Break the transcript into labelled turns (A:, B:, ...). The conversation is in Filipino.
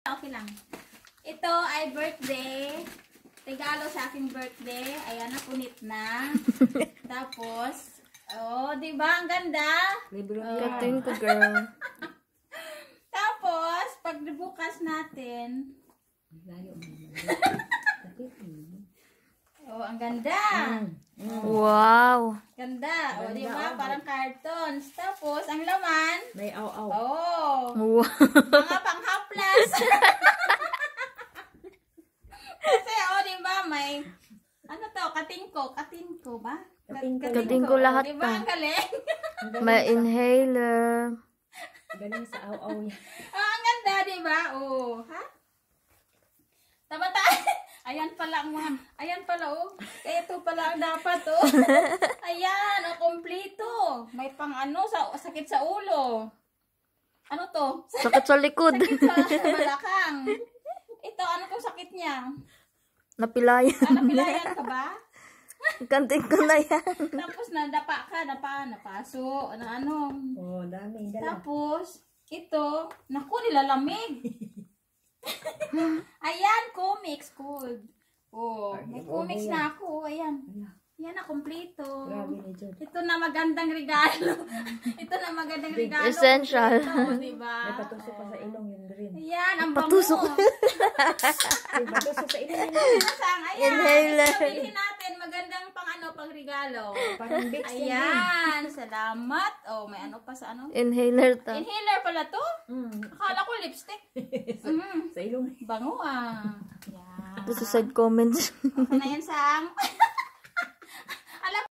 A: Okay lang. Ito ay birthday. Regalo sa aking birthday. Ayan, napunit na. Tapos, oh, di ba? Ang ganda. Libro. Oh. Kating ko, girl. Tapos, pag bukas natin. oh, ang ganda. Mm. Mm. Wow. Ganda. Oh, ganda. O, di ba? Oh. Parang cartons. Tapos, ang laman. May aw-aw. Oh. Wow. Mga pang plus. Kasi, o, oh, diba, may, ano to, katingko, katingko ba? Katingko, katingko, katingko lahat diba, pa. Diba, ang galing? may inhaler. Galing sa aw-aw yan. Oh, ang ganda, diba? Oo, oh, ha? Tabata, tayo. Ayan pala ang ma'am. Ayan pala oh. Kaya ito pala ang dapat oh. Ayan, oh, kompleto. May pang ano, sa, sakit sa ulo. Ano to? Sakit sa likod. sakit sa balakang. Ito, ano tong sakit niya? Napilayan. Ah, napilayan ka ba? Kanting ko na yan. Tapos, nadapa ka, napa, napaso, ano, ano. Oh, dami. Dala. Tapos, ito, naku, nilalamig. Ayan, comics, cold. Oh, may comics na ako. Ayan. Yan na, kompleto. Ito na magandang regalo. Ito na magandang Big regalo. Essential. Ito, diba? May patusok pa sa ilong yung green. Yan, ang bango. Patusok. May patusok sa ilong Ayan, Inhaler. ito bilhin natin. Magandang pang ano, pang regalo. Parang Ayan, salamat. Oh, may ano pa sa ano? Inhaler to. Inhaler pala to? Mm. Akala ko lipstick. sa, mm. sa ilong. Bango ah. Yan. Ito sa side comments. Okay na yan, Sam.